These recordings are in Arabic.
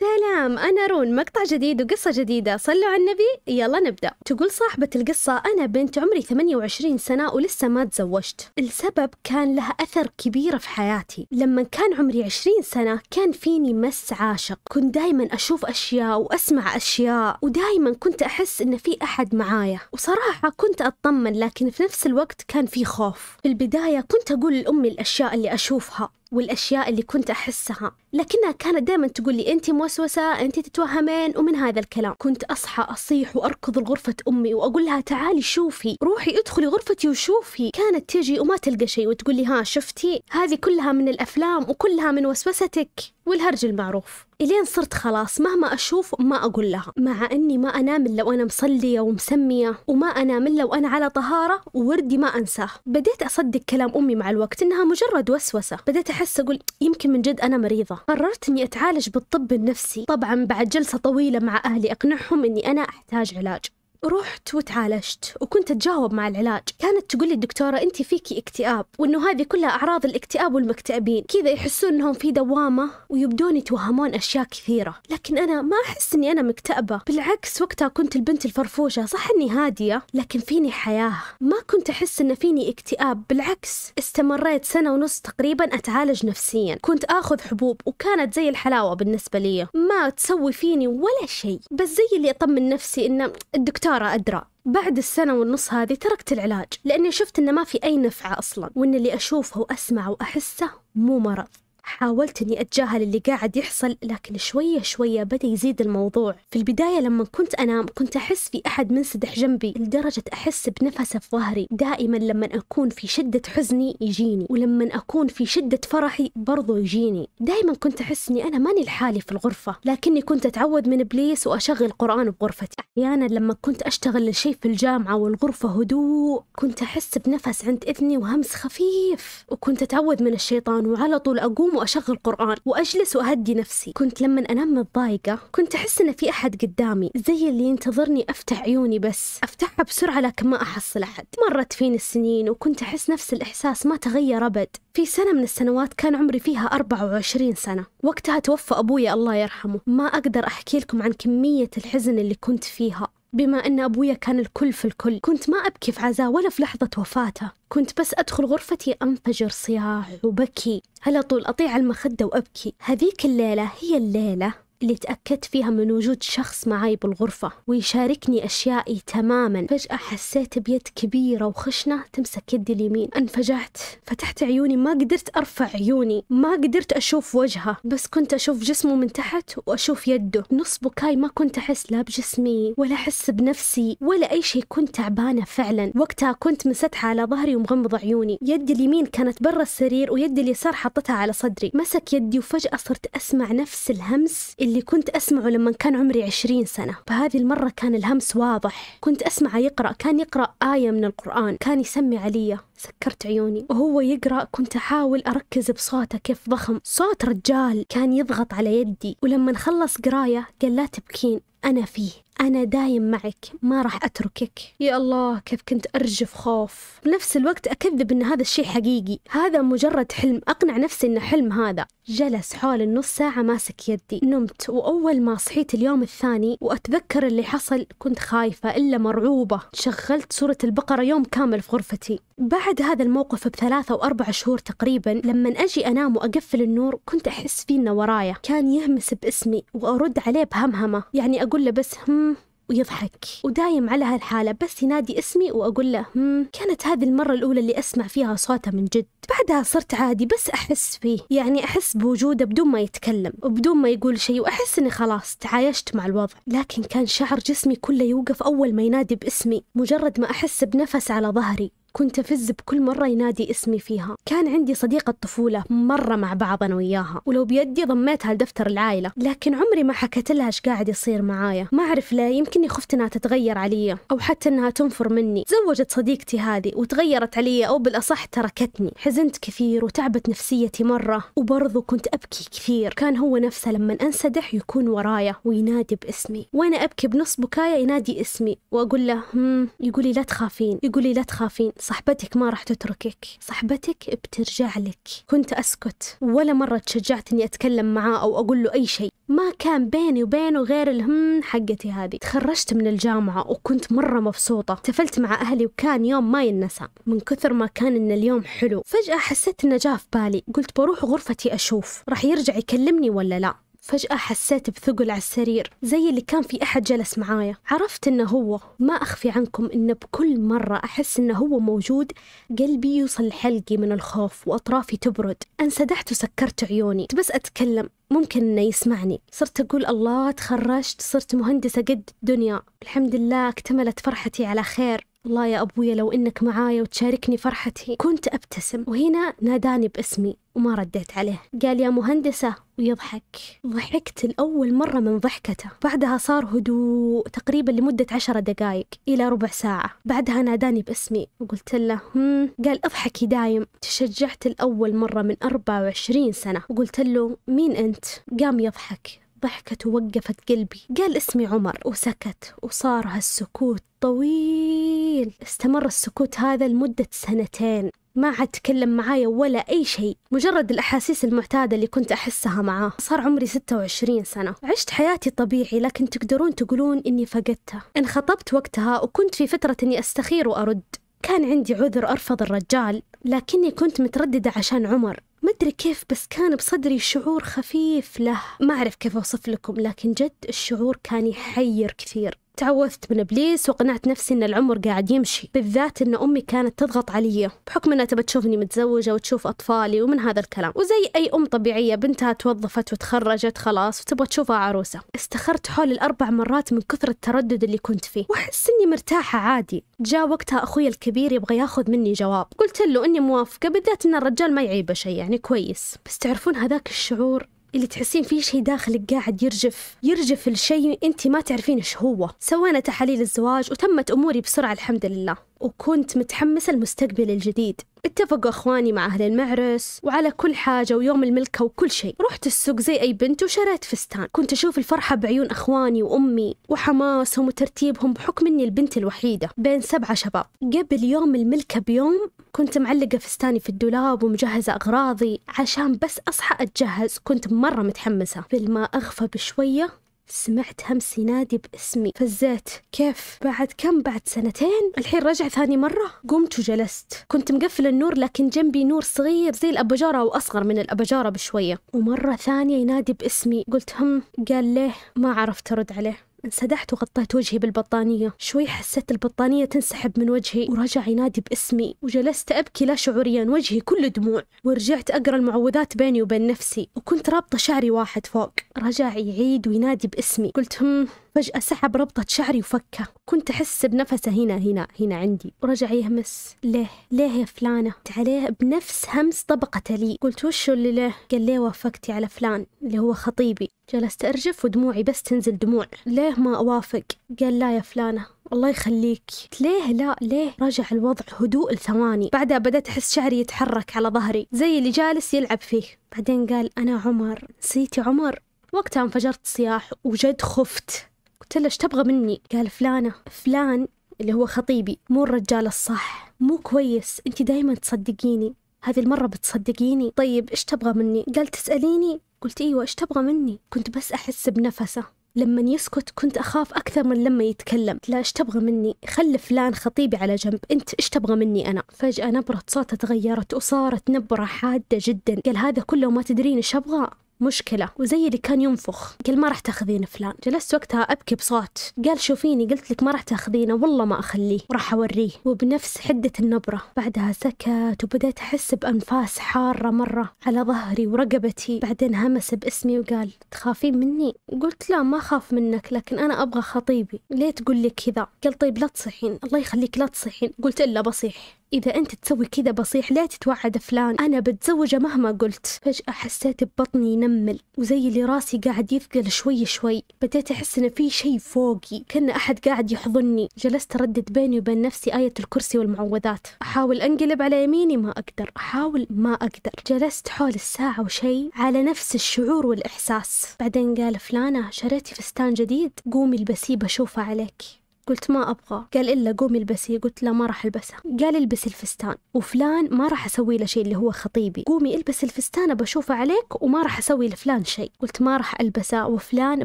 سلام أنا رون مقطع جديد وقصة جديدة صلوا على النبي يلا نبدأ تقول صاحبة القصة أنا بنت عمري 28 سنة ولسه ما تزوجت السبب كان لها أثر كبيرة في حياتي لما كان عمري 20 سنة كان فيني مس عاشق كنت دايما أشوف أشياء وأسمع أشياء ودايما كنت أحس إن في أحد معايا وصراحة كنت أطمن لكن في نفس الوقت كان في خوف في البداية كنت أقول لأمي الأشياء اللي أشوفها والأشياء اللي كنت أحسها لكنها كانت دائما تقول لي أنت موسوسة أنت تتوهمين ومن هذا الكلام كنت أصحى أصيح وأركض لغرفة أمي وأقول لها تعالي شوفي روحي ادخلي غرفتي وشوفي كانت تجي وما تلقى شيء وتقول لي ها شفتي هذه كلها من الأفلام وكلها من وسوستك والهرج المعروف الين صرت خلاص مهما اشوف ما اقول لها مع اني ما انام الا وانا مصليه ومسميه وما انام الا وانا على طهاره ووردي ما انساه بديت اصدق كلام امي مع الوقت انها مجرد وسوسه بديت احس اقول يمكن من جد انا مريضه قررت اني اتعالج بالطب النفسي طبعا بعد جلسه طويله مع اهلي اقنعهم اني انا احتاج علاج رحت وتعالجت وكنت أتجاوب مع العلاج كانت تقول لي الدكتورة أنت فيكي اكتئاب وأنه هذه كلها أعراض الاكتئاب والمكتئبين كذا يحسون أنهم في دوامة ويبدون يتوهمون أشياء كثيرة لكن أنا ما أحس أني أنا مكتئبة بالعكس وقتها كنت البنت الفرفوشة صح أني هادية لكن فيني حياة ما كنت أحس أن فيني اكتئاب بالعكس استمريت سنة ونص تقريبا أتعالج نفسيا كنت آخذ حبوب وكانت زي الحلاوة بالنسبة لي ما تسوي فيني ولا شيء بس زي اللي أطمن نفسي أن الدكتور دكتورة أدرى بعد السنة والنص هذه تركت العلاج لأني شفت إنه ما في أي نفعة أصلا وإن اللي أشوفه وأسمعه وأحسه مو مرض حاولت اني اتجاهل اللي قاعد يحصل لكن شويه شويه بدا يزيد الموضوع في البدايه لما كنت انام كنت احس في احد منسدح جنبي لدرجه احس بنفسه في ظهري دائما لما اكون في شده حزني يجيني ولما اكون في شده فرحي برضو يجيني دائما كنت احس اني انا ماني لحالي في الغرفه لكني كنت اتعود من ابليس واشغل قران بغرفتي احيانا لما كنت اشتغل لشيء في الجامعه والغرفه هدوء كنت احس بنفس عند اذني وهمس خفيف وكنت اتعود من الشيطان وعلى طول اقوم أقوم وأشغل قرآن وأجلس وأهدي نفسي كنت لما أنام متضايقة كنت أحس إن في أحد قدامي زي اللي ينتظرني أفتح عيوني بس أفتحها بسرعة لكن ما أحصل أحد مرت فيني السنين وكنت أحس نفس الإحساس ما تغير أبد في سنة من السنوات كان عمري فيها 24 سنة وقتها توفى أبوي الله يرحمه ما أقدر أحكي لكم عن كمية الحزن اللي كنت فيها بما أن أبويا كان الكل في الكل كنت ما أبكي في عزاه ولا في لحظة وفاته كنت بس أدخل غرفتي أنفجر صياح وبكي على طول أطيع المخدة وأبكي هذيك الليلة هي الليلة اللي تأكدت فيها من وجود شخص معاي بالغرفة ويشاركني أشيائي تماما فجأة حسيت بيد كبيرة وخشنة تمسك يدي اليمين انفجعت فتحت عيوني ما قدرت أرفع عيوني ما قدرت أشوف وجهه بس كنت أشوف جسمه من تحت وأشوف يده نص بكاي ما كنت أحس لا بجسمي ولا أحس بنفسي ولا أي شيء كنت تعبانة فعلا وقتها كنت مسدحة على ظهري ومغمضة عيوني يدي اليمين كانت برا السرير ويدي اليسار حطتها على صدري مسك يدي وفجأة صرت أسمع نفس الهمس اللي كنت أسمعه لما كان عمري عشرين سنة فهذه المرة كان الهمس واضح كنت أسمعه يقرأ كان يقرأ آية من القرآن كان يسمي عليا سكرت عيوني وهو يقرأ كنت أحاول أركز بصوته كيف ضخم صوت رجال كان يضغط على يدي ولما خلص قراية قال لا تبكين أنا فيه أنا دايم معك ما راح أتركك يا الله كيف كنت أرجف خوف بنفس الوقت أكذب أن هذا الشيء حقيقي هذا مجرد حلم أقنع نفسي أنه حلم هذا جلس حول النص ساعة ماسك يدي نمت وأول ما صحيت اليوم الثاني وأتذكر اللي حصل كنت خايفة إلا مرعوبة شغلت صورة البقرة يوم كامل في غرفتي بعد هذا الموقف بثلاثة وأربع شهور تقريبا لما أجي أنام وأقفل النور كنت أحس فيه إنه ورايا كان يهمس باسمي وأرد عليه بهمهمة يعني أقول له بس هم ويضحك ودايم على هالحالة بس ينادي اسمي وأقول له هم كانت هذه المرة الأولى اللي أسمع فيها صوته من جد بعدها صرت عادي بس أحس فيه يعني أحس بوجوده بدون ما يتكلم وبدون ما يقول شيء وأحس أني خلاص تعايشت مع الوضع لكن كان شعر جسمي كله يوقف أول ما ينادي باسمي مجرد ما أحس بنفس على ظهري كنت أفز بكل مرة ينادي اسمي فيها كان عندي صديقة طفولة مرة مع بعض أنا وياها ولو بيدي ضميتها لدفتر العائلة لكن عمري ما حكيت لها إيش قاعد يصير معايا ما أعرف ليه يمكن خفت إنها تتغير علي أو حتى إنها تنفر مني تزوجت صديقتي هذه وتغيرت علي أو بالأصح تركتني حزنت كثير وتعبت نفسيتي مرة وبرضه كنت أبكي كثير كان هو نفسه لما أنسدح يكون ورايا وينادي باسمي وأنا أبكي بنص بكاية ينادي اسمي وأقول له هم يقول لي لا تخافين يقول لي لا تخافين صاحبتك ما راح تتركك صاحبتك بترجع لك كنت أسكت ولا مرة تشجعت أني أتكلم معاه أو أقول له أي شيء ما كان بيني وبينه غير الهم حقتي هذه تخرجت من الجامعة وكنت مرة مبسوطة تفلت مع أهلي وكان يوم ما ينسى من كثر ما كان إن اليوم حلو فجأة حسيت إنه جاء في بالي قلت بروح غرفتي أشوف راح يرجع يكلمني ولا لا فجأة حسيت بثقل على السرير زي اللي كان في أحد جلس معايا عرفت إنه هو ما أخفي عنكم إنه بكل مرة أحس إنه هو موجود قلبي يوصل حلقي من الخوف وأطرافي تبرد انسدحت وسكرت عيوني بس أتكلم ممكن إنه يسمعني صرت أقول الله تخرجت صرت مهندسة قد الدنيا الحمد لله اكتملت فرحتي على خير والله يا أبويا لو إنك معايا وتشاركني فرحتي كنت أبتسم وهنا ناداني باسمي وما رديت عليه قال يا مهندسة ويضحك ضحكت الأول مرة من ضحكته بعدها صار هدوء تقريبا لمدة عشرة دقايق إلى ربع ساعة بعدها ناداني باسمي وقلت له هم قال اضحكي دايم تشجعت الأول مرة من 24 سنة وقلت له مين أنت قام يضحك الضحكة توقفت قلبي قال اسمي عمر وسكت وصار هالسكوت طويل استمر السكوت هذا لمدة سنتين ما عاد تكلم معايا ولا أي شيء مجرد الأحاسيس المعتادة اللي كنت أحسها معاه صار عمري 26 سنة عشت حياتي طبيعي لكن تقدرون تقولون إني فقدته انخطبت وقتها وكنت في فترة إني أستخير وأرد كان عندي عذر أرفض الرجال لكني كنت مترددة عشان عمر ما أدري كيف بس كان بصدري شعور خفيف له ما أعرف كيف أوصف لكم لكن جد الشعور كان يحير كثير تعوذت من ابليس وقنعت نفسي ان العمر قاعد يمشي بالذات ان امي كانت تضغط علي بحكم انها تبى تشوفني متزوجه وتشوف اطفالي ومن هذا الكلام وزي اي ام طبيعيه بنتها توظفت وتخرجت خلاص وتبغى تشوفها عروسه استخرت حول الاربع مرات من كثر التردد اللي كنت فيه واحس اني مرتاحه عادي جاء وقتها اخوي الكبير يبغى ياخذ مني جواب قلت له اني موافقه بالذات ان الرجال ما يعيبه شيء يعني كويس بس تعرفون هذاك الشعور اللي تحسين فيه شيء داخلك قاعد يرجف يرجف الشيء انت ما تعرفين ايش هو سوينا تحاليل الزواج وتمت اموري بسرعه الحمد لله وكنت متحمسة المستقبل الجديد اتفقوا اخواني مع اهل المعرس وعلى كل حاجه ويوم الملكه وكل شيء رحت السوق زي اي بنت وشريت فستان كنت اشوف الفرحه بعيون اخواني وامي وحماسهم وترتيبهم بحكم اني البنت الوحيده بين سبعه شباب قبل يوم الملكه بيوم كنت معلقه فستاني في الدولاب ومجهزه اغراضي عشان بس اصحى اتجهز كنت مره متحمسه بالما اغفى بشويه سمعت همس ينادي باسمي فزيت كيف بعد كم بعد سنتين الحين رجع ثاني مرة قمت وجلست كنت مقفل النور لكن جنبي نور صغير زي الأبجارة أو أصغر من الأبجارة بشوية ومرة ثانية ينادي باسمي قلت هم قال ليه ما عرفت أرد عليه انسدحت وغطيت وجهي بالبطانية شوي حسيت البطانية تنسحب من وجهي ورجع ينادي باسمي وجلست أبكي لا شعوريا وجهي كله دموع ورجعت أقرأ المعوذات بيني وبين نفسي وكنت رابطة شعري واحد فوق رجع يعيد وينادي باسمي قلت هم فجأة سحب ربطة شعري وفكه كنت أحس بنفسه هنا هنا هنا عندي ورجع يهمس ليه ليه يا فلانة عليه بنفس همس طبقته لي قلت وش اللي له قال ليه وافقتي على فلان اللي هو خطيبي جلست أرجف ودموعي بس تنزل دموع ليه ما أوافق قال لا يا فلانة الله يخليك ليه لا ليه رجع الوضع هدوء لثواني بعدها بدأت أحس شعري يتحرك على ظهري زي اللي جالس يلعب فيه بعدين قال أنا عمر نسيتي عمر وقتها انفجرت صياح وجد خفت قلت له ايش تبغى مني قال فلانة فلان اللي هو خطيبي مو الرجال الصح مو كويس انت دايما تصدقيني هذه المرة بتصدقيني طيب ايش تبغى مني قال تسأليني قلت ايوه ايش تبغى مني كنت بس احس بنفسه لما يسكت كنت اخاف اكثر من لما يتكلم لا ايش تبغى مني خلي فلان خطيبي على جنب انت ايش تبغى مني انا فجاه نبره صوته تغيرت وصارت نبره حاده جدا قال هذا كله ما تدرين ايش ابغى مشكلة وزي اللي كان ينفخ قال ما راح تاخذين فلان جلست وقتها أبكي بصوت قال شوفيني قلت لك ما راح تاخذينه والله ما أخليه وراح أوريه وبنفس حدة النبرة بعدها سكت وبدأت أحس بأنفاس حارة مرة على ظهري ورقبتي بعدين همس باسمي وقال تخافين مني قلت لا ما أخاف منك لكن أنا أبغى خطيبي ليه تقول لي كذا قال طيب لا تصيحين الله يخليك لا تصيحين قلت إلا بصيح إذا أنت تسوي كذا بصيح لا تتوعد فلان أنا بتزوجه مهما قلت فجأة حسيت ببطني ينمل وزي اللي راسي قاعد يثقل شوي شوي بديت أحس إن في شيء فوقي كأن أحد قاعد يحضني جلست أردد بيني وبين نفسي آية الكرسي والمعوذات أحاول أنقلب على يميني ما أقدر أحاول ما أقدر جلست حول الساعة وشي على نفس الشعور والإحساس بعدين قال فلانة شريتي فستان جديد قومي البسيه بشوفه عليك قلت ما أبغى قال إلا قومي البسي قلت لا ما راح ألبسه قال البس الفستان وفلان ما راح أسوي له شيء اللي هو خطيبي قومي البس الفستان بشوفه عليك وما راح أسوي لفلان شيء قلت ما راح ألبسه وفلان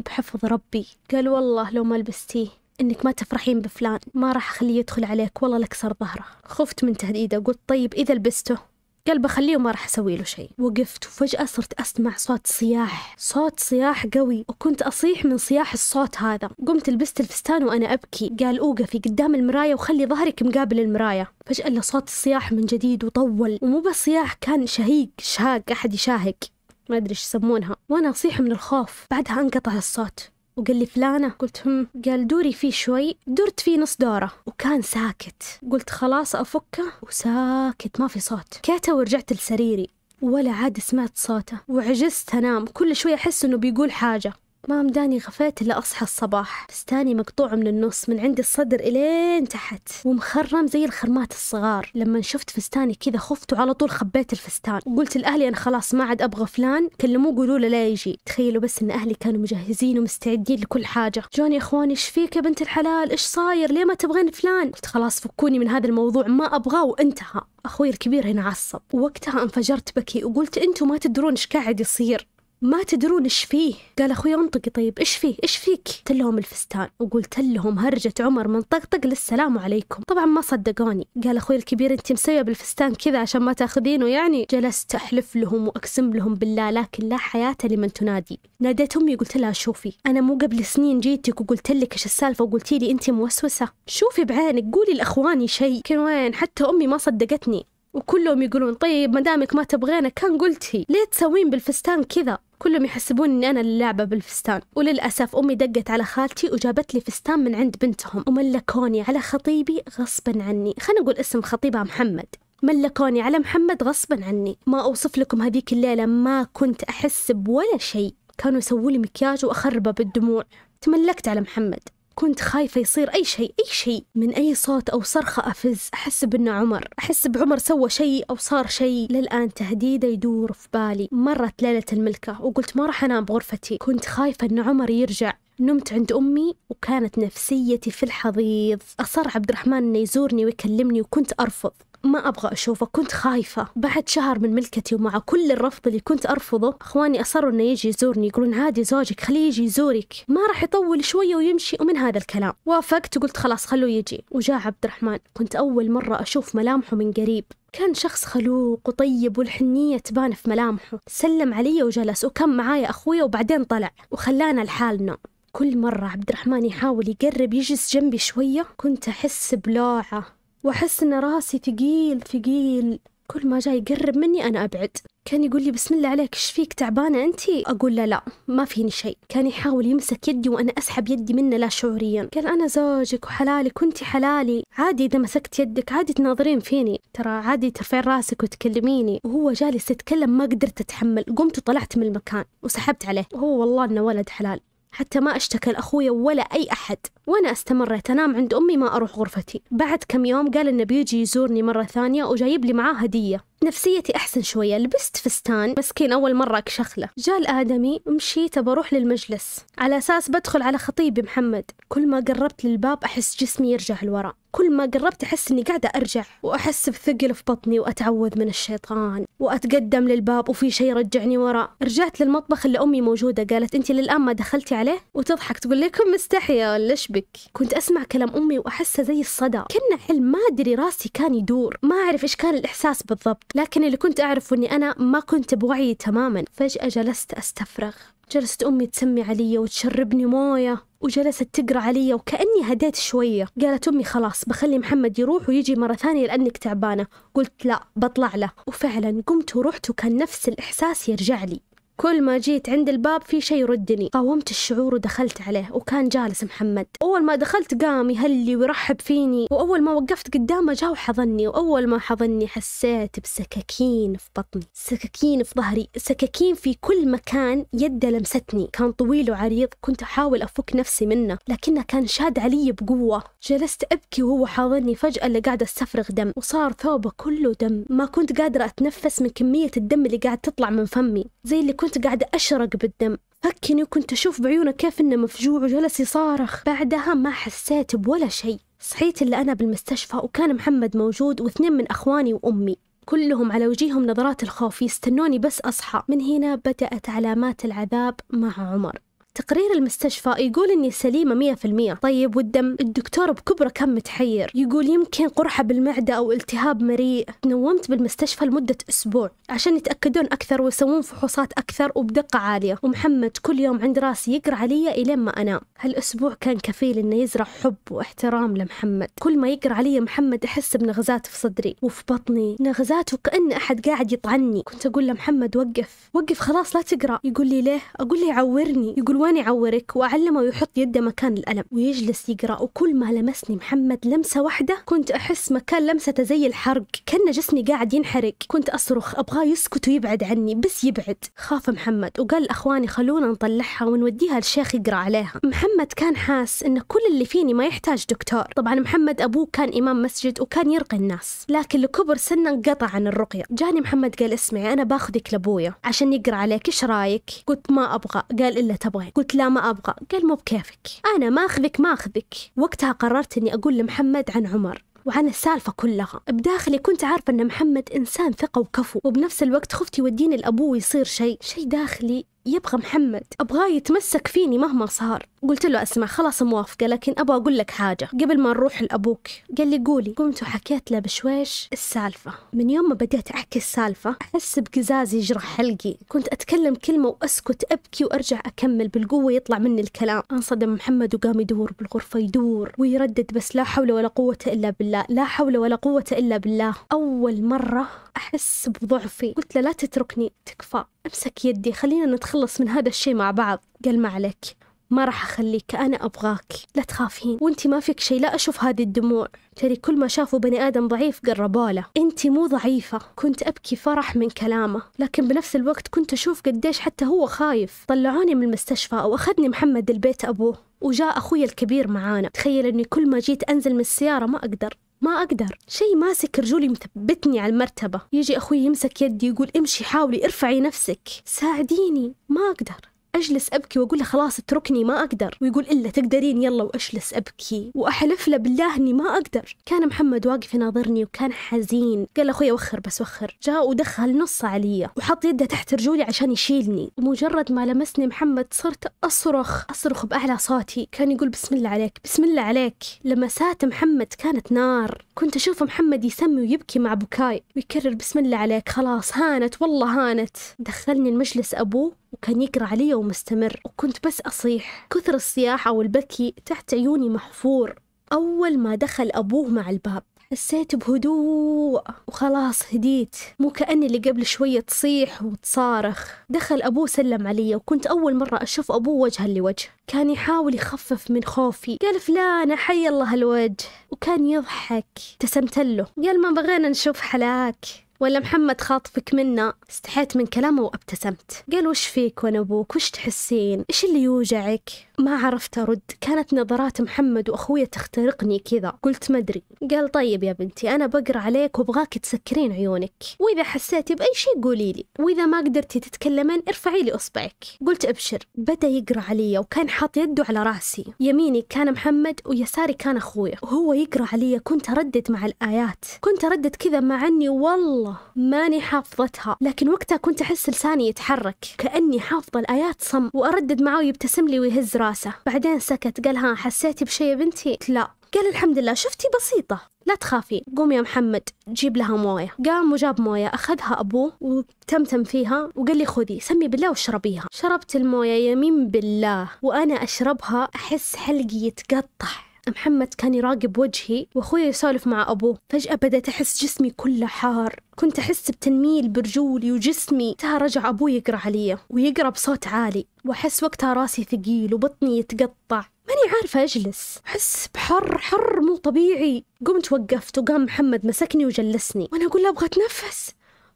بحفظ ربي قال والله لو ما لبستيه انك ما تفرحين بفلان ما راح اخليه يدخل عليك والله لك صار ظهره خفت من تهديده قلت طيب اذا لبسته قال بخليه وما راح أسوي له شيء وقفت وفجأة صرت أسمع صوت صياح صوت صياح قوي وكنت أصيح من صياح الصوت هذا قمت لبست الفستان وأنا أبكي قال أوقفي قدام المراية وخلي ظهرك مقابل المراية فجأة صوت الصياح من جديد وطول ومو بس صياح كان شهيق شهاق أحد يشاهق ما أدري إيش يسمونها وأنا أصيح من الخوف بعدها انقطع الصوت وقال لي فلانة قلت هم قال دوري فيه شوي درت فيه نص دورة وكان ساكت قلت خلاص أفكه وساكت ما في صوت كيتا ورجعت لسريري ولا عاد سمعت صوته وعجزت أنام كل شوي أحس أنه بيقول حاجة ما مداني غفيت إلا أصحى الصباح فستاني مقطوع من النص من عند الصدر إلين تحت ومخرم زي الخرمات الصغار لما شفت فستاني كذا خفت وعلى طول خبيت الفستان وقلت لأهلي أنا خلاص ما عاد أبغى فلان كلموه قولوا له لا يجي تخيلوا بس إن أهلي كانوا مجهزين ومستعدين لكل حاجة جوني إخواني إيش فيك يا بنت الحلال إيش صاير ليه ما تبغين فلان قلت خلاص فكوني من هذا الموضوع ما أبغاه وانتهى أخوي الكبير هنا عصب ووقتها انفجرت بكي وقلت أنتم ما تدرون إيش قاعد يصير ما تدرون ايش فيه قال اخوي انطقي طيب ايش فيه ايش فيك قلت لهم الفستان وقلت لهم هرجة عمر من طقطق للسلام عليكم طبعا ما صدقوني قال اخوي الكبير انت مسويه بالفستان كذا عشان ما تاخذينه يعني جلست احلف لهم واقسم لهم بالله لكن لا حياة لمن تنادي ناديت امي قلت لها شوفي انا مو قبل سنين جيتك وقلت لك ايش السالفه وقلتي لي انت موسوسه شوفي بعينك قولي لاخواني شيء كان وين حتى امي ما صدقتني وكلهم يقولون طيب ما دامك ما تبغينا كان قلتي ليه تسوين بالفستان كذا كلهم يحسبون اني انا اللاعبه بالفستان وللاسف امي دقت على خالتي وجابت لي فستان من عند بنتهم وملكوني على خطيبي غصبا عني خلينا نقول اسم خطيبها محمد ملكوني على محمد غصبا عني ما اوصف لكم هذيك الليله ما كنت احس بولا شيء كانوا يسووا لي مكياج واخربه بالدموع تملكت على محمد كنت خايفة يصير أي شيء أي شيء من أي صوت أو صرخة أفز أحس بأنه عمر أحس بعمر سوى شيء أو صار شيء للآن تهديده يدور في بالي مرت ليلة الملكة وقلت ما راح أنام بغرفتي كنت خايفة أن عمر يرجع نمت عند أمي وكانت نفسيتي في الحضيض أصر عبد الرحمن أنه يزورني ويكلمني وكنت أرفض ما أبغى أشوفه كنت خايفة بعد شهر من ملكتي ومع كل الرفض اللي كنت أرفضه أخواني أصروا إنه يجي يزورني يقولون عادي زوجك خليه يجي يزورك ما راح يطول شوية ويمشي ومن هذا الكلام وافقت وقلت خلاص خلوه يجي وجاء عبد الرحمن كنت أول مرة أشوف ملامحه من قريب كان شخص خلوق وطيب والحنية تبان في ملامحه سلم علي وجلس وكان معايا أخوي وبعدين طلع وخلانا لحالنا كل مرة عبد الرحمن يحاول يقرب يجلس جنبي شوية كنت أحس بلوعة وأحس إن راسي ثقيل ثقيل كل ما جاي يقرب مني أنا أبعد كان يقول لي بسم الله عليك ايش فيك تعبانة انت أقول له لا ما فيني شيء كان يحاول يمسك يدي وأنا أسحب يدي منه لا شعوريا قال أنا زوجك وحلالك كنتي حلالي عادي إذا مسكت يدك عادي تناظرين فيني ترى عادي ترفعين راسك وتكلميني وهو جالس يتكلم ما قدرت أتحمل قمت وطلعت من المكان وسحبت عليه وهو والله إنه ولد حلال حتى ما اشتكى لأخويا ولا أي أحد وأنا استمريت أنام عند أمي ما أروح غرفتي بعد كم يوم قال إنه بيجي يزورني مرة ثانية وجايب لي معاه هدية نفسيتي أحسن شوية لبست فستان مسكين أول مرة أكشخ له جاء الآدمي مشيت بروح للمجلس على أساس بدخل على خطيبي محمد كل ما قربت للباب أحس جسمي يرجع لورا كل ما قربت أحس إني قاعدة أرجع وأحس بثقل في بطني وأتعوذ من الشيطان وأتقدم للباب وفي شي يرجعني ورا رجعت للمطبخ اللي أمي موجودة قالت أنت للآن ما دخلتي عليه وتضحك تقول ليكم مستحية ولا بك كنت أسمع كلام أمي وأحسه زي الصدى كنا حلم ما أدري راسي كان يدور ما أعرف إيش كان الإحساس بالضبط لكن اللي كنت أعرفه أني أنا ما كنت بوعي تماما فجأة جلست أستفرغ جلست أمي تسمي علي وتشربني موية وجلست تقرأ علي وكأني هديت شوية قالت أمي خلاص بخلي محمد يروح ويجي مرة ثانية لأنك تعبانة قلت لا بطلع له وفعلا قمت ورحت وكان نفس الإحساس يرجع لي كل ما جيت عند الباب في شيء يردني قاومت الشعور ودخلت عليه وكان جالس محمد أول ما دخلت قام يهلي ويرحب فيني وأول ما وقفت قدامه جا وحضني وأول ما حضني حسيت بسكاكين في بطني سكاكين في ظهري سكاكين في كل مكان يده لمستني كان طويل وعريض كنت أحاول أفك نفسي منه لكنه كان شاد علي بقوة جلست أبكي وهو حاضني فجأة اللي قاعدة استفرغ دم وصار ثوبه كله دم ما كنت قادرة أتنفس من كمية الدم اللي قاعد تطلع من فمي زي اللي كنت كنت قاعدة أشرق بالدم فكني وكنت أشوف بعيونه كيف إنه مفجوع وجلس يصارخ بعدها ما حسيت بولا شيء صحيت إلا أنا بالمستشفى وكان محمد موجود واثنين من أخواني وأمي كلهم على وجيههم نظرات الخوف يستنوني بس أصحى من هنا بدأت علامات العذاب مع عمر تقرير المستشفى يقول إني سليمة مية في المية طيب والدم الدكتور بكبره كان متحير يقول يمكن قرحة بالمعدة أو التهاب مريء نومت بالمستشفى لمدة أسبوع عشان يتأكدون أكثر ويسوون فحوصات أكثر وبدقة عالية ومحمد كل يوم عند راسي يقرأ علي إلين ما أنام هالأسبوع كان كفيل إنه يزرع حب واحترام لمحمد كل ما يقرأ علي محمد أحس بنغزات في صدري وفي بطني نغزات وكأن أحد قاعد يطعني كنت أقول لمحمد وقف وقف خلاص لا تقرأ يقول لي ليه أقول لي عورني يقول عشان يعورك وأعلمه يحط يده مكان الألم ويجلس يقرأ وكل ما لمسني محمد لمسة واحدة كنت أحس مكان لمسته زي الحرق كان جسمي قاعد ينحرق كنت أصرخ أبغاه يسكت ويبعد عني بس يبعد خاف محمد وقال لأخواني خلونا نطلعها ونوديها للشيخ يقرأ عليها محمد كان حاس إن كل اللي فيني ما يحتاج دكتور طبعا محمد أبوه كان إمام مسجد وكان يرقي الناس لكن لكبر سنه انقطع عن الرقية جاني محمد قال اسمعي أنا باخذك لأبويا عشان يقرأ عليك إيش رايك قلت ما أبغى قال إلا تبغين قلت لا ما أبغى قال مو بكيفك أنا ما أخذك ما أخذك وقتها قررت أني أقول لمحمد عن عمر وعن السالفة كلها بداخلي كنت عارفة أن محمد إنسان ثقة وكفو وبنفس الوقت خفت يوديني الأبو ويصير شيء شيء داخلي يبغى محمد أبغاه يتمسك فيني مهما صار قلت له اسمع خلاص موافقه لكن ابغى اقول لك حاجه قبل ما نروح لابوك قال لي قولي قمت وحكيت له بشويش السالفه من يوم ما بديت احكي السالفه احس بقزاز يجرح حلقي كنت اتكلم كلمه واسكت ابكي وارجع اكمل بالقوه يطلع مني الكلام انصدم محمد وقام يدور بالغرفه يدور ويردد بس لا حول ولا قوه الا بالله لا حول ولا قوه الا بالله اول مره احس بضعفي قلت له لا تتركني تكفى امسك يدي خلينا نتخلص من هذا الشيء مع بعض قال ما عليك ما راح أخليك أنا أبغاك لا تخافين وأنت ما فيك شيء لا أشوف هذه الدموع ترى كل ما شافوا بني آدم ضعيف قربوا له أنت مو ضعيفة كنت أبكي فرح من كلامه لكن بنفس الوقت كنت أشوف قديش حتى هو خايف طلعوني من المستشفى وأخذني محمد البيت أبوه وجاء أخوي الكبير معانا تخيل أني كل ما جيت أنزل من السيارة ما أقدر ما أقدر شي ماسك رجولي مثبتني على المرتبة يجي أخوي يمسك يدي يقول امشي حاولي ارفعي نفسك ساعديني ما أقدر اجلس ابكي واقول له خلاص اتركني ما اقدر ويقول الا تقدرين يلا واجلس ابكي واحلف له بالله اني ما اقدر كان محمد واقف يناظرني وكان حزين قال اخوي وخر بس وخر جاء ودخل نص علي وحط يده تحت رجولي عشان يشيلني ومجرد ما لمسني محمد صرت اصرخ اصرخ باعلى صوتي كان يقول بسم الله عليك بسم الله عليك لمسات محمد كانت نار كنت اشوف محمد يسمي ويبكي مع بكاي ويكرر بسم الله عليك خلاص هانت والله هانت دخلني المجلس ابوه وكان يقرأ علي ومستمر وكنت بس أصيح كثر الصياح أو البكي تحت عيوني محفور أول ما دخل أبوه مع الباب حسيت بهدوء وخلاص هديت مو كأني اللي قبل شوية تصيح وتصارخ دخل أبوه سلم علي وكنت أول مرة أشوف أبوه وجها لوجه كان يحاول يخفف من خوفي قال فلانة حي الله الوجه وكان يضحك ابتسمت له قال ما بغينا نشوف حلاك ولا محمد خاطفك منا استحيت من كلامه وابتسمت قال وش فيك وانا ابوك وش تحسين ايش اللي يوجعك ما عرفت أرد كانت نظرات محمد وأخويا تخترقني كذا قلت مدري قال طيب يا بنتي أنا بقرأ عليك وأبغاك تسكرين عيونك وإذا حسيتي بأي شيء قولي لي وإذا ما قدرتي تتكلمين ارفعي لي إصبعك قلت أبشر بدأ يقرأ علي وكان حاط يده على رأسي يميني كان محمد ويساري كان أخويا وهو يقرأ علي كنت أردد مع الآيات كنت أردد كذا مع أني والله ماني حافظتها لكن وقتها كنت أحس لساني يتحرك كأني حافظة الآيات صم وأردد معاه ويبتسم لي ويهز رأسي راسه بعدين سكت قال ها حسيتي بشي يا بنتي لا قال الحمد لله شفتي بسيطة لا تخافي قومي يا محمد جيب لها موية قام وجاب موية أخذها أبوه وتمتم فيها وقال لي خذي سمي بالله واشربيها شربت الموية يمين بالله وأنا أشربها أحس حلقي يتقطع محمد كان يراقب وجهي وأخوي يسولف مع أبوه فجأة بدأت أحس جسمي كله حار كنت أحس بتنميل برجولي وجسمي تها رجع أبوي يقرأ علي ويقرأ بصوت عالي وأحس وقتها راسي ثقيل وبطني يتقطع ماني عارفة أجلس أحس بحر حر مو طبيعي قمت وقفت وقام محمد مسكني وجلسني وأنا أقول له أبغى أتنفس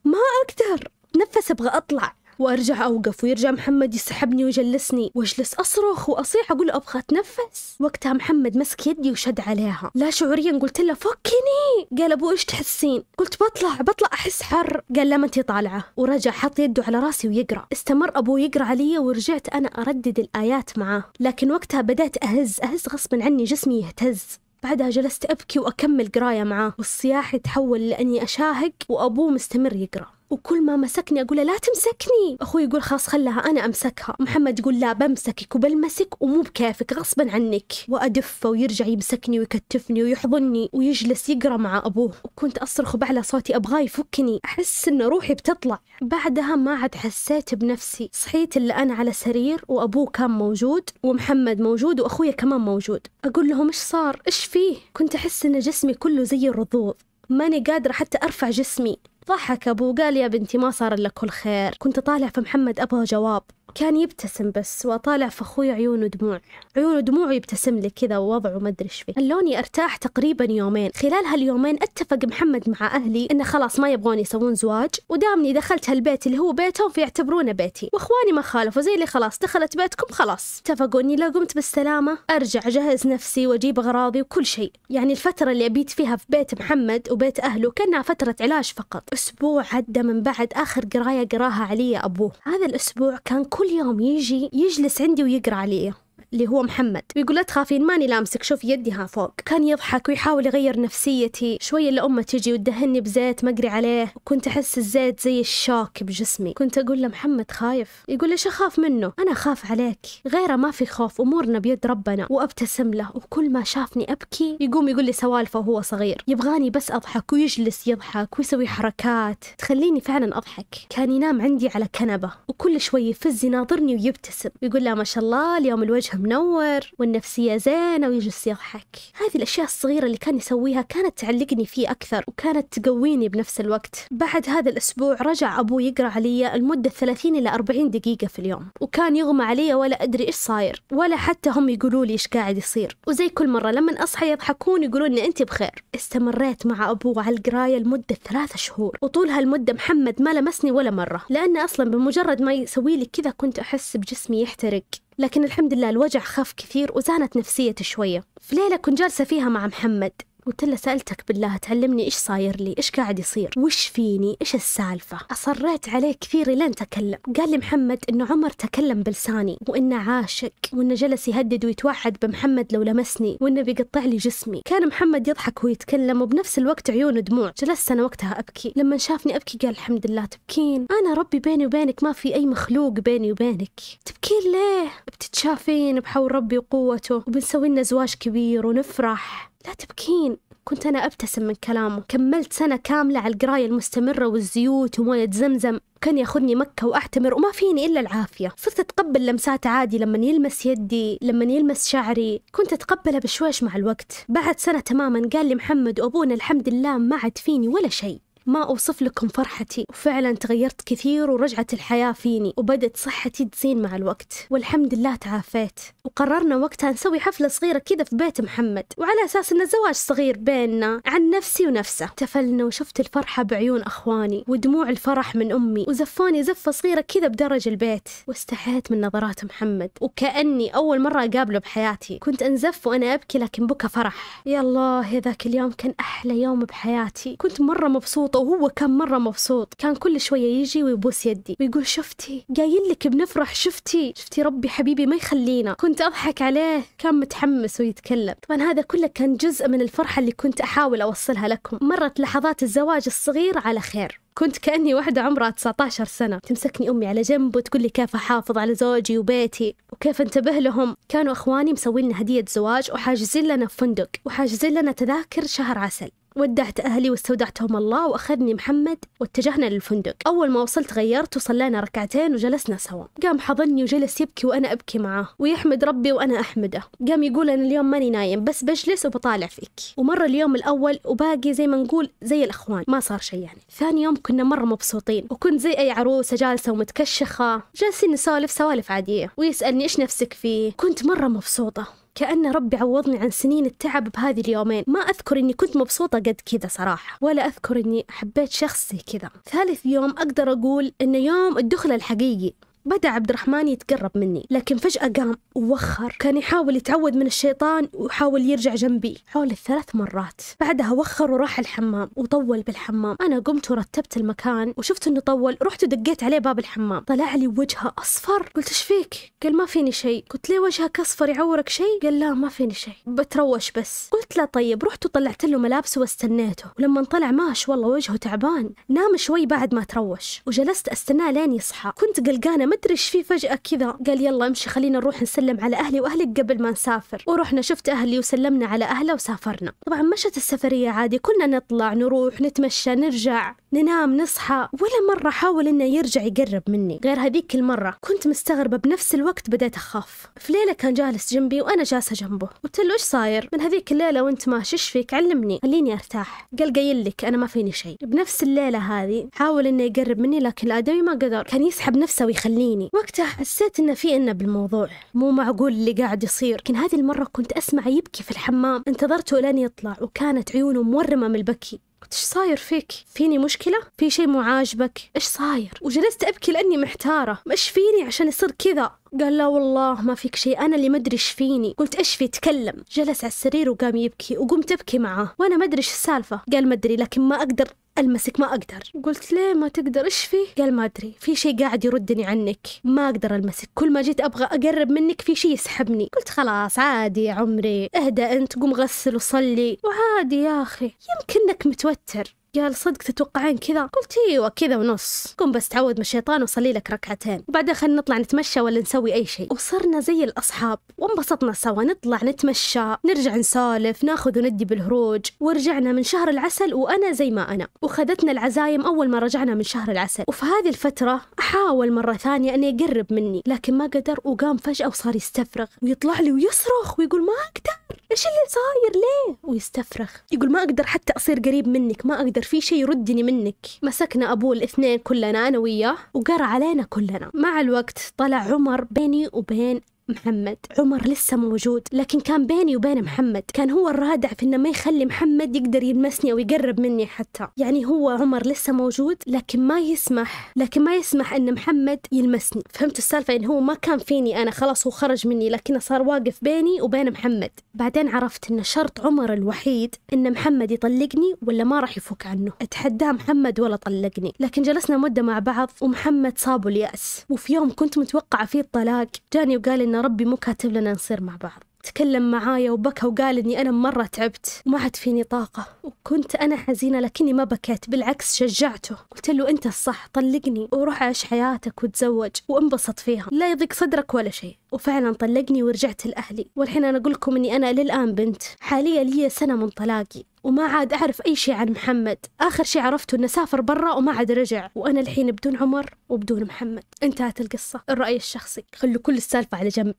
ما أقدر نفس أبغى أطلع وارجع اوقف ويرجع محمد يسحبني ويجلسني واجلس اصرخ واصيح اقول له ابغى اتنفس وقتها محمد مسك يدي وشد عليها لا شعوريا قلت له فكني قال ابوي ايش تحسين قلت بطلع بطلع احس حر قال لا ما انت طالعه ورجع حط يده على راسي ويقرا استمر ابوي يقرا علي ورجعت انا اردد الايات معاه لكن وقتها بدات اهز اهز غصبا عني جسمي يهتز بعدها جلست أبكي وأكمل قراية معاه والصياح يتحول لأني أشاهق وأبوه مستمر يقرأ وكل ما مسكني أقول له لا تمسكني أخوي يقول خلاص خلها أنا أمسكها محمد يقول لا بمسكك وبلمسك ومو بكيفك غصبا عنك وأدفه ويرجع يمسكني ويكتفني ويحضني ويجلس يقرأ مع أبوه وكنت أصرخ بأعلى صوتي أبغاه يفكني أحس إن روحي بتطلع بعدها ما عاد حسيت بنفسي صحيت إلا أنا على سرير وأبوه كان موجود ومحمد موجود وأخويا كمان موجود أقول لهم إيش صار إيش فيه كنت أحس إن جسمي كله زي الرضوض ماني قادرة حتى أرفع جسمي ضحك أبوه قال يا بنتي ما صار لك كل خير كنت طالع في محمد أبغى جواب كان يبتسم بس وطالع في أخوي عيونه دموع عيونه دموع يبتسم لي كذا ووضعه ما أدري إيش فيه خلوني أرتاح تقريبا يومين خلال هاليومين اتفق محمد مع أهلي إنه خلاص ما يبغون يسوون زواج ودامني دخلت هالبيت اللي هو بيتهم فيعتبرونه بيتي وإخواني ما خالفوا زي اللي خلاص دخلت بيتكم خلاص اتفقوا إني لو قمت بالسلامة أرجع أجهز نفسي وأجيب أغراضي وكل شيء يعني الفترة اللي أبيت فيها في بيت محمد وبيت أهله كأنها فترة علاج فقط أسبوع عدى من بعد آخر قراية قراها علي أبوه هذا الأسبوع كان كل يوم يجي يجلس عندي ويقرا علي اللي هو محمد بيقول لا تخافين ماني لامسك شوف يدي ها فوق كان يضحك ويحاول يغير نفسيتي شوي الا امه تجي وتدهني بزيت مقري عليه وكنت احس الزيت زي الشوك بجسمي كنت اقول له محمد خايف يقول ليش اخاف منه انا اخاف عليك غيره ما في خوف امورنا بيد ربنا وابتسم له وكل ما شافني ابكي يقوم يقول لي سوالفه وهو صغير يبغاني بس اضحك ويجلس يضحك ويسوي حركات تخليني فعلا اضحك كان ينام عندي على كنبه وكل شوي يفز يناظرني ويبتسم يقول لا ما شاء الله اليوم الوجه منور والنفسية زينة ويجلس يضحك هذه الأشياء الصغيرة اللي كان يسويها كانت تعلقني فيه أكثر وكانت تقويني بنفس الوقت بعد هذا الأسبوع رجع أبوي يقرأ علي المدة 30 إلى 40 دقيقة في اليوم وكان يغمى علي ولا أدري إيش صاير ولا حتى هم يقولوا لي إيش قاعد يصير وزي كل مرة لما أصحى يضحكون يقولون أنت بخير استمريت مع أبوه على القراية لمدة ثلاثة شهور وطول هالمدة محمد ما لمسني ولا مرة لأن أصلا بمجرد ما يسوي لي كذا كنت أحس بجسمي يحترق لكن الحمد لله الوجع خف كثير وزانت نفسيتي شوية في ليلة كنت جالسة فيها مع محمد قلت له سألتك بالله تعلمني إيش صاير لي إيش قاعد يصير وش فيني إيش السالفة أصريت عليه كثير لين تكلم قال لي محمد إنه عمر تكلم بلساني وإنه عاشق وإنه جلس يهدد ويتوحد بمحمد لو لمسني وإنه بيقطع لي جسمي كان محمد يضحك ويتكلم وبنفس الوقت عيونه دموع جلست أنا وقتها أبكي لما شافني أبكي قال الحمد لله تبكين أنا ربي بيني وبينك ما في أي مخلوق بيني وبينك تبكين ليه بتتشافين بحول ربي وقوته وبنسوي لنا زواج كبير ونفرح لا تبكين كنت أنا أبتسم من كلامه كملت سنة كاملة على القراية المستمرة والزيوت وموية زمزم كان ياخذني مكة وأحتمر وما فيني إلا العافية صرت أتقبل لمسات عادي لما يلمس يدي لما يلمس شعري كنت أتقبلها بشويش مع الوقت بعد سنة تماما قال لي محمد وأبونا الحمد لله ما عاد فيني ولا شيء ما أوصف لكم فرحتي وفعلا تغيرت كثير ورجعت الحياة فيني وبدت صحتي تزين مع الوقت والحمد لله تعافيت وقررنا وقتها نسوي حفلة صغيرة كذا في بيت محمد وعلى أساس إنه زواج صغير بيننا عن نفسي ونفسه احتفلنا وشفت الفرحة بعيون أخواني ودموع الفرح من أمي وزفوني زفة صغيرة كذا بدرج البيت واستحيت من نظرات محمد وكأني أول مرة أقابله بحياتي كنت أنزف وأنا أبكي لكن بكى فرح يا الله هذاك اليوم كان أحلى يوم بحياتي كنت مرة مبسوطة مبسوطة وهو كان مرة مبسوط كان كل شوية يجي ويبوس يدي ويقول شفتي قايل لك بنفرح شفتي شفتي ربي حبيبي ما يخلينا كنت أضحك عليه كان متحمس ويتكلم طبعا هذا كله كان جزء من الفرحة اللي كنت أحاول أوصلها لكم مرت لحظات الزواج الصغير على خير كنت كأني واحدة عمرها 19 سنة تمسكني أمي على جنب وتقول لي كيف أحافظ على زوجي وبيتي وكيف انتبه لهم كانوا أخواني مسوين لنا هدية زواج وحاجزين لنا فندق وحاجزين لنا تذاكر شهر عسل ودعت أهلي واستودعتهم الله وأخذني محمد واتجهنا للفندق أول ما وصلت غيرت وصلينا ركعتين وجلسنا سوا قام حضني وجلس يبكي وأنا أبكي معاه ويحمد ربي وأنا أحمده قام يقول أنا اليوم ماني نايم بس بجلس وبطالع فيك ومر اليوم الأول وباقي زي ما نقول زي الأخوان ما صار شيء يعني ثاني يوم كنا مرة مبسوطين وكنت زي أي عروسة جالسة ومتكشخة جالسين نسولف سوالف عادية ويسألني إيش نفسك فيه كنت مرة مبسوطة كأن ربي عوضني عن سنين التعب بهذه اليومين ما أذكر أني كنت مبسوطة قد كذا صراحة ولا أذكر أني حبيت شخص زي كذا ثالث يوم أقدر أقول أنه يوم الدخل الحقيقي بدأ عبد الرحمن يتقرب مني لكن فجأة قام ووخر كان يحاول يتعود من الشيطان وحاول يرجع جنبي حول الثلاث مرات بعدها وخر وراح الحمام وطول بالحمام أنا قمت ورتبت المكان وشفت أنه طول رحت ودقيت عليه باب الحمام طلع لي وجهه أصفر قلت إيش فيك قال ما فيني شيء قلت ليه وجهك أصفر يعورك شيء قال لا ما فيني شيء بتروش بس قلت لا طيب رحت وطلعت له ملابسه واستنيته ولما طلع ماش والله وجهه تعبان نام شوي بعد ما تروش وجلست استناه لين يصحى كنت قلقانة مدري ايش فيه فجأة كذا قال يلا امشي خلينا نروح نسلم على أهلي وأهلك قبل ما نسافر ورحنا شفت أهلي وسلمنا على أهله وسافرنا طبعا مشت السفرية عادي كنا نطلع نروح نتمشى نرجع ننام نصحى ولا مرة حاول إنه يرجع يقرب مني غير هذيك المرة كنت مستغربة بنفس الوقت بديت أخاف في ليلة كان جالس جنبي وأنا جالسة جنبه قلت له إيش صاير من هذيك الليلة وأنت ماشي إيش فيك علمني خليني أرتاح قال قايل لك أنا ما فيني شيء بنفس الليلة هذه حاول إنه يقرب مني لكن الآدمي ما قدر كان يسحب نفسه ويخليني سنيني وقتها حسيت إن في إنه بالموضوع مو معقول اللي قاعد يصير لكن هذه المرة كنت أسمع يبكي في الحمام انتظرته لين يطلع وكانت عيونه مورمة من البكي قلت ايش صاير فيك؟ فيني مشكلة؟ في شيء مو عاجبك؟ ايش صاير؟ وجلست ابكي لاني محتارة، ايش فيني عشان يصير كذا؟ قال لا والله ما فيك شيء انا اللي ما ادري ايش فيني، قلت ايش في تكلم، جلس على السرير وقام يبكي وقمت ابكي معاه، وانا ما ادري ايش السالفة، قال ما ادري لكن ما اقدر المسك ما اقدر قلت ليه ما تقدر ايش فيه قال ما ادري في شيء قاعد يردني عنك ما اقدر المسك كل ما جيت ابغى اقرب منك في شيء يسحبني قلت خلاص عادي يا عمري اهدى انت قوم غسل وصلي وعادي يا اخي يمكنك متوتر قال صدق تتوقعين كذا قلت ايوه كذا ونص قم بس تعود من الشيطان وصلي لك ركعتين وبعدين خلينا نطلع نتمشى ولا نسوي اي شيء وصرنا زي الاصحاب وانبسطنا سوا نطلع نتمشى نرجع نسالف ناخذ وندي بالهروج ورجعنا من شهر العسل وانا زي ما انا وخذتنا العزايم اول ما رجعنا من شهر العسل وفي هذه الفتره احاول مره ثانيه اني اقرب مني لكن ما قدر وقام فجاه وصار يستفرغ ويطلع لي ويصرخ ويقول ما اقدر ايش اللي صاير ليه ويستفرخ يقول ما اقدر حتى اصير قريب منك ما اقدر في شيء يردني منك مسكنا ابوه الاثنين كلنا انا وياه وقرا علينا كلنا مع الوقت طلع عمر بيني وبين محمد عمر لسه موجود لكن كان بيني وبين محمد كان هو الرادع في انه ما يخلي محمد يقدر يلمسني او يقرب مني حتى يعني هو عمر لسه موجود لكن ما يسمح لكن ما يسمح ان محمد يلمسني فهمت السالفه ان هو ما كان فيني انا خلاص هو خرج مني لكنه صار واقف بيني وبين محمد بعدين عرفت ان شرط عمر الوحيد ان محمد يطلقني ولا ما راح يفك عنه اتحداه محمد ولا طلقني لكن جلسنا مده مع بعض ومحمد صابه الياس وفي يوم كنت متوقعه فيه الطلاق جاني وقال انه ربي مو كاتب لنا نصير مع بعض تكلم معايا وبكى وقال اني انا مره تعبت وما عاد فيني طاقه وكنت انا حزينه لكني ما بكيت بالعكس شجعته قلت له انت الصح طلقني وروح عيش حياتك وتزوج وانبسط فيها لا يضيق صدرك ولا شيء وفعلا طلقني ورجعت لاهلي والحين انا اقول لكم اني انا للان بنت حاليا لي سنه من طلاقي وما عاد أعرف أي شيء عن محمد آخر شيء عرفته أنه سافر برا وما عاد رجع وأنا الحين بدون عمر وبدون محمد انتهت القصة الرأي الشخصي خلوا كل السالفة على جنب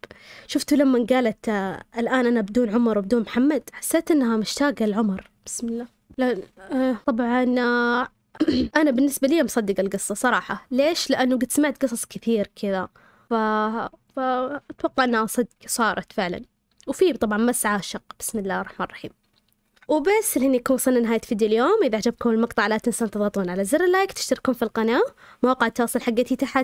شفتوا لما قالت آه، الآن أنا بدون عمر وبدون محمد حسيت أنها مشتاقة لعمر بسم الله لا آه طبعا آه، أنا بالنسبة لي مصدقة القصة صراحة ليش؟ لأنه قد سمعت قصص كثير كذا ف... فأتوقع أنها صدق صارت فعلا وفي طبعا مسعى عاشق بسم الله الرحمن الرحيم وبس يكون وصلنا نهاية فيديو اليوم إذا عجبكم المقطع لا تنسون تضغطون على زر اللايك تشتركون في القناة مواقع التواصل حقتي تحت